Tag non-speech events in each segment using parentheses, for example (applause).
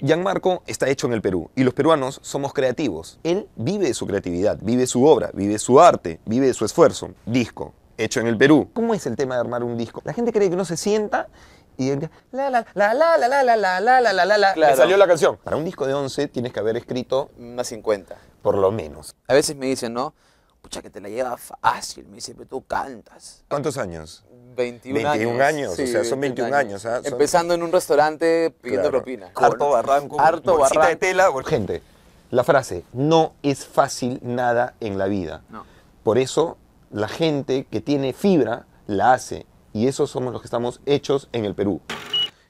Gianmarco está hecho en el Perú y los peruanos somos creativos. Él vive de su creatividad, vive su obra, vive su arte, vive de su esfuerzo. Disco, hecho en el Perú. ¿Cómo es el tema de armar un disco? La gente cree que uno se sienta y la la la la la la la la la la la la claro. salió la canción. Para un disco de 11 tienes que haber escrito unas 50, por lo menos. A veces me dicen, ¿no? Pucha, que te la lleva fácil, me dice, pero tú cantas. ¿Cuántos años? 21, años. o sea, son 21, años. Ah, Empezando en un restaurante pidiendo propina. Harto barranco. Harto barranco. de tela. Gente, la frase, no es fácil nada en la vida. Por eso, la gente que tiene fibra la hace. Y esos somos los que estamos hechos en el Perú.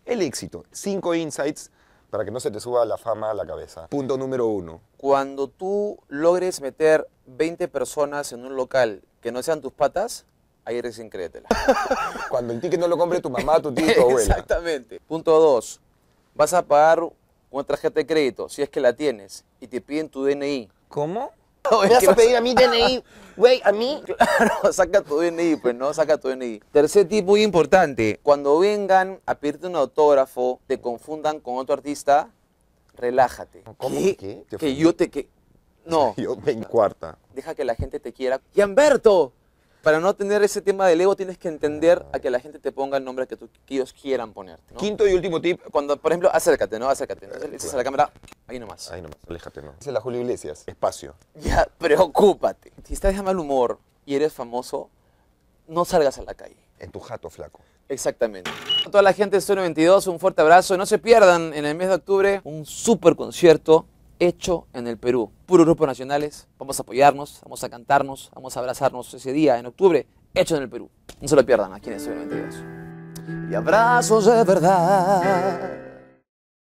El éxito. Cinco insights para que no se te suba la fama a la cabeza. Punto número uno. Cuando tú logres meter 20 personas en un local que no sean tus patas, Ahí recién créetela. (laughs) Cuando el ticket no lo compre tu mamá, tu tío, tu (laughs) abuela. Exactamente. Punto dos, vas a pagar una tarjeta de crédito, si es que la tienes, y te piden tu DNI. ¿Cómo? (laughs) ¿Me vas a pedir a mí DNI? Güey, ¿a mí? saca tu DNI, pues, ¿no? Saca tu DNI. Tercer tip muy importante. Cuando vengan a pedirte un autógrafo, te confundan con otro artista, relájate. ¿Cómo? ¿Qué? Que yo te... Que... No. Yo, en cuarta. Deja que la gente te quiera. Y, Humberto para no tener ese tema del ego, tienes que entender a que la gente te ponga el nombre que, tú, tíos ellos quieran ponerte. Quinto y último tip. Cuando, por ejemplo, acércate, ¿no? Acércate. Entonces a la cámara, ahí nomás. Ahí nomás, aléjate, ¿no? Dice la Julio Iglesias, espacio. Ya, preocúpate. Si estás de mal humor y eres famoso, no salgas a la calle. En tu jato, flaco. Exactamente. A toda la gente de Zona 22, un fuerte abrazo. No se pierdan en el mes de octubre un super concierto hecho en el Perú. Puro grupo nacionales, vamos a apoyarnos, vamos a cantarnos, vamos a abrazarnos ese día en octubre, hecho en el Perú. No se lo pierdan aquí en el 22. Y abrazos de verdad